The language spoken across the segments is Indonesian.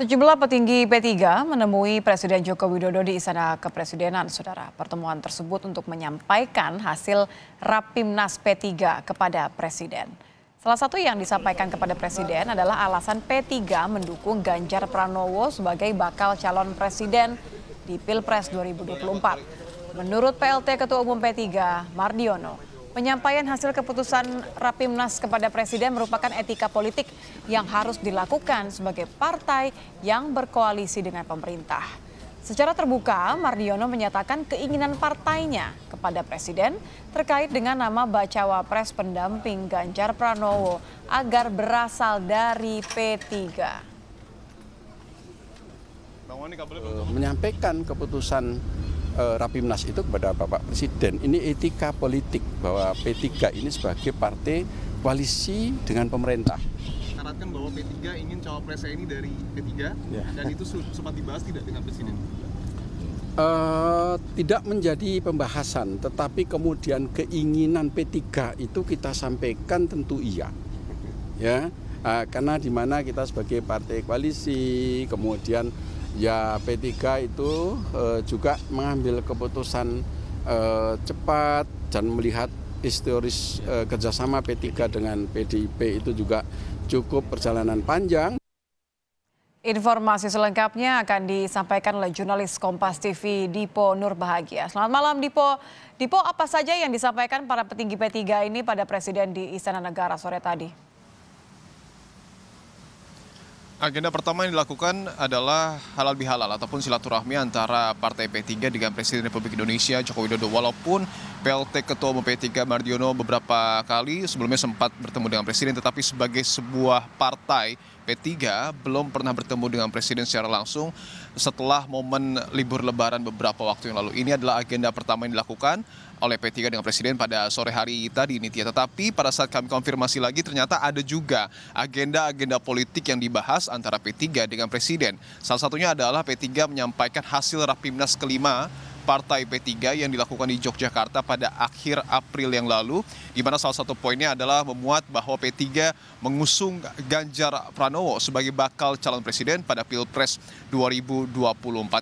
Sejumlah petinggi P3 menemui Presiden Joko Widodo di Istana Kepresidenan, Saudara. Pertemuan tersebut untuk menyampaikan hasil Rapimnas P3 kepada Presiden. Salah satu yang disampaikan kepada Presiden adalah alasan P3 mendukung Ganjar Pranowo sebagai bakal calon Presiden di Pilpres 2024. Menurut PLT Ketua Umum P3, Mardiono, Penyampaian hasil keputusan Rapimnas kepada Presiden merupakan etika politik yang harus dilakukan sebagai partai yang berkoalisi dengan pemerintah. Secara terbuka, Mardiono menyatakan keinginan partainya kepada Presiden terkait dengan nama bacawa pres pendamping Ganjar Pranowo agar berasal dari P3. Eh, menyampaikan keputusan Eh, Rapimnas itu kepada Bapak Presiden. Ini etika politik bahwa P3 ini sebagai partai koalisi dengan pemerintah. Syaratkan bahwa P3 ingin cawapresnya ini dari P3 ya. dan itu sempat dibahas tidak dengan Presiden? Uh, tidak menjadi pembahasan, tetapi kemudian keinginan P3 itu kita sampaikan tentu iya. Ya, uh, karena mana kita sebagai partai koalisi, kemudian ya P3 itu eh, juga mengambil keputusan eh, cepat dan melihat historis eh, kerjasama P3 dengan PDIP itu juga cukup perjalanan panjang. Informasi selengkapnya akan disampaikan oleh jurnalis Kompas TV Dipo Nurbahagia. Selamat malam Dipo. Dipo apa saja yang disampaikan para petinggi P3 ini pada Presiden di Istana Negara sore tadi? Agenda pertama yang dilakukan adalah halal bihalal ataupun silaturahmi antara Partai P3 dengan Presiden Republik Indonesia Joko Widodo. Walaupun PLT Ketua Umum P3 Mardiono beberapa kali sebelumnya sempat bertemu dengan Presiden tetapi sebagai sebuah partai P3 belum pernah bertemu dengan Presiden secara langsung setelah momen libur lebaran beberapa waktu yang lalu. Ini adalah agenda pertama yang dilakukan oleh P3 dengan Presiden pada sore hari tadi ini. Tetapi pada saat kami konfirmasi lagi ternyata ada juga agenda-agenda politik yang dibahas antara P3 dengan Presiden. Salah satunya adalah P3 menyampaikan hasil Rapimnas kelima Partai P3 yang dilakukan di Yogyakarta pada akhir April yang lalu, di mana salah satu poinnya adalah memuat bahwa P3 mengusung Ganjar Pranowo sebagai bakal calon presiden pada Pilpres 2024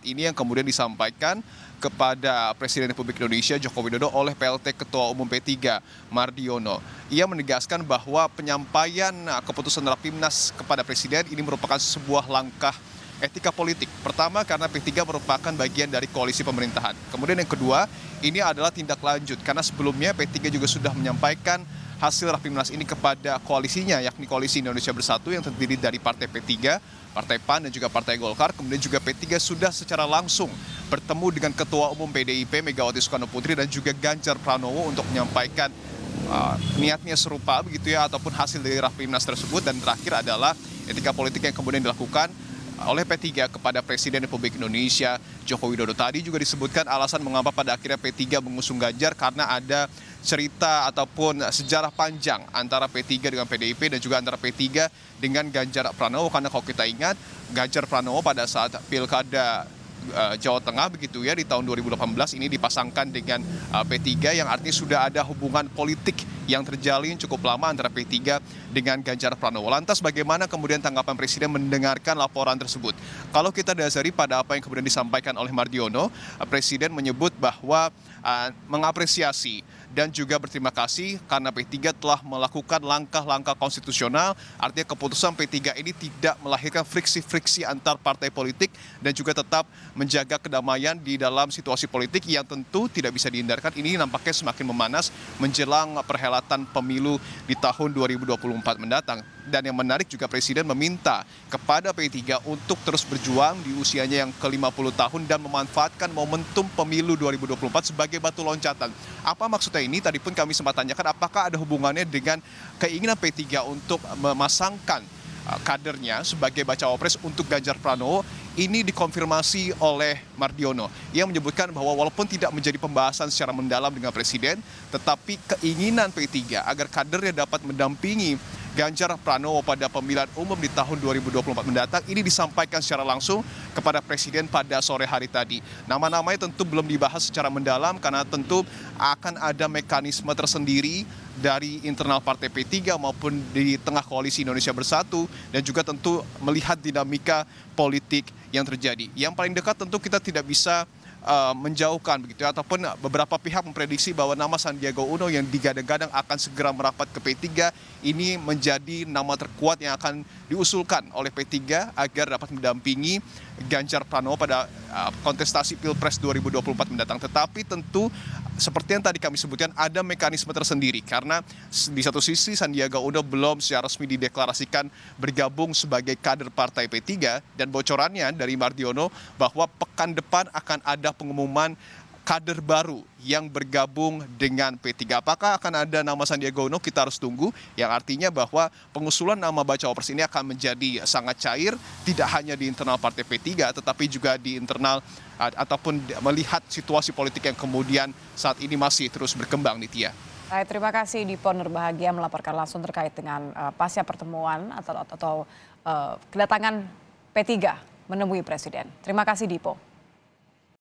ini yang kemudian disampaikan kepada Presiden Republik Indonesia Joko Widodo oleh PLT Ketua Umum P3 Mardiono. Ia menegaskan bahwa penyampaian keputusan Rapimnas kepada Presiden ini merupakan sebuah langkah etika politik. Pertama karena P3 merupakan bagian dari koalisi pemerintahan. Kemudian yang kedua, ini adalah tindak lanjut karena sebelumnya P3 juga sudah menyampaikan hasil Rapimnas ini kepada koalisinya yakni Koalisi Indonesia Bersatu yang terdiri dari Partai P3, Partai PAN dan juga Partai Golkar. Kemudian juga P3 sudah secara langsung bertemu dengan Ketua Umum PDIP Megawati Soekarno Putri dan juga Ganjar Pranowo untuk menyampaikan uh, niatnya serupa begitu ya ataupun hasil dari Rapimnas tersebut dan terakhir adalah etika politik yang kemudian dilakukan oleh P3 kepada Presiden Republik Indonesia Joko Widodo. Tadi juga disebutkan alasan mengapa pada akhirnya P3 mengusung Ganjar karena ada cerita ataupun sejarah panjang antara P3 dengan PDIP dan juga antara P3 dengan Ganjar Pranowo karena kalau kita ingat Ganjar Pranowo pada saat Pilkada eh, Jawa Tengah begitu ya di tahun 2018 ini dipasangkan dengan eh, P3 yang artinya sudah ada hubungan politik yang terjalin cukup lama antara P3 dengan Ganjar Pranowo. Lantas bagaimana kemudian tanggapan Presiden mendengarkan laporan tersebut? Kalau kita dasari pada apa yang kemudian disampaikan oleh Mardiono, Presiden menyebut bahwa uh, mengapresiasi dan juga berterima kasih karena P3 telah melakukan langkah-langkah konstitusional. Artinya keputusan P3 ini tidak melahirkan friksi-friksi antar partai politik dan juga tetap menjaga kedamaian di dalam situasi politik yang tentu tidak bisa dihindarkan. Ini nampaknya semakin memanas menjelang perhelatan pemilu di tahun 2024 mendatang. Dan yang menarik juga Presiden meminta kepada P3 untuk terus berjuang di usianya yang ke-50 tahun dan memanfaatkan momentum pemilu 2024 sebagai batu loncatan. Apa maksudnya? partai ini tadi pun kami sempat tanyakan apakah ada hubungannya dengan keinginan P3 untuk memasangkan uh, kadernya sebagai bacawa pres untuk Ganjar Pranowo ini dikonfirmasi oleh Mardiono. yang menyebutkan bahwa walaupun tidak menjadi pembahasan secara mendalam dengan Presiden, tetapi keinginan P3 agar kadernya dapat mendampingi Ganjar Pranowo pada pemilihan umum di tahun 2024 mendatang ini disampaikan secara langsung kepada Presiden pada sore hari tadi. Nama-namanya tentu belum dibahas secara mendalam karena tentu akan ada mekanisme tersendiri dari internal Partai P3 maupun di tengah koalisi Indonesia Bersatu dan juga tentu melihat dinamika politik yang terjadi. Yang paling dekat tentu kita tidak bisa Eh, menjauhkan begitu ya, ataupun beberapa pihak memprediksi bahwa nama Sandiaga Uno yang digadang-gadang akan segera merapat ke P3 ini menjadi nama terkuat yang akan diusulkan oleh P3 agar dapat mendampingi Ganjar Pranowo pada uh, kontestasi Pilpres 2024 mendatang. Tetapi tentu seperti yang tadi kami sebutkan ada mekanisme tersendiri karena di satu sisi Sandiaga Uno belum secara resmi dideklarasikan bergabung sebagai kader partai P3 dan bocorannya dari Mardiono bahwa pekan depan akan ada pengumuman kader baru yang bergabung dengan P3. Apakah akan ada nama Sandiaga Uno kita harus tunggu yang artinya bahwa pengusulan nama baca Wapres ini akan menjadi sangat cair tidak hanya di internal partai P3 tetapi juga di internal ataupun melihat situasi politik yang kemudian saat ini masih terus berkembang Nitya. Baik, terima kasih Dipon Nurbahagia melaporkan langsung terkait dengan uh, pasca pertemuan atau atau, atau uh, kedatangan P3 menemui Presiden. Terima kasih Dipo.